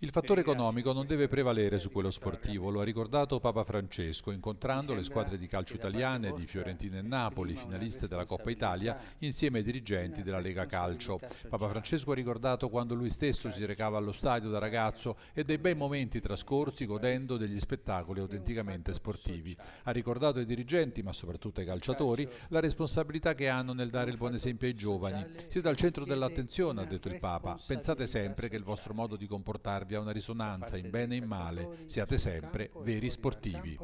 Il fattore economico non deve prevalere su quello sportivo, lo ha ricordato Papa Francesco, incontrando le squadre di calcio italiane di Fiorentina e Napoli, finaliste della Coppa Italia, insieme ai dirigenti della Lega Calcio. Papa Francesco ha ricordato quando lui stesso si recava allo stadio da ragazzo e dei bei momenti trascorsi godendo degli spettacoli autenticamente sportivi. Ha ricordato ai dirigenti, ma soprattutto ai calciatori, la responsabilità che hanno nel dare il buon esempio ai giovani. Siete al centro dell'attenzione, ha detto il Papa. Pensate sempre che il vostro modo di comportarvi abbia una risonanza in bene e in male. Siate sempre veri sportivi.